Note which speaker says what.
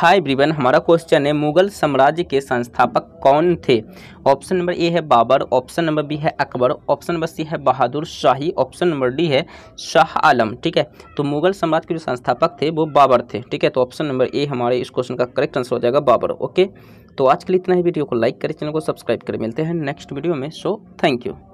Speaker 1: हाय ब्रिवन हमारा क्वेश्चन है मुगल साम्राज्य के संस्थापक कौन थे ऑप्शन नंबर ए है बाबर ऑप्शन नंबर बी है अकबर ऑप्शन नंबर सी है Bahadur Shahi option number D है शाह आलम ठीक है तो मुगल साम्राज्य के जो संस्थापक थे वो बाबर थे ठीक है तो ऑप्शन नंबर ए हमारे इस क्वेश्चन का करेक्ट आंसर हो जाएगा बाबर ओके तो आज के लिए इतना ही वीडियो को लाइक करें चैनल को सब्सक्राइब करें मिलते हैं नेक्स्ट वीडियो में सो थैंक यू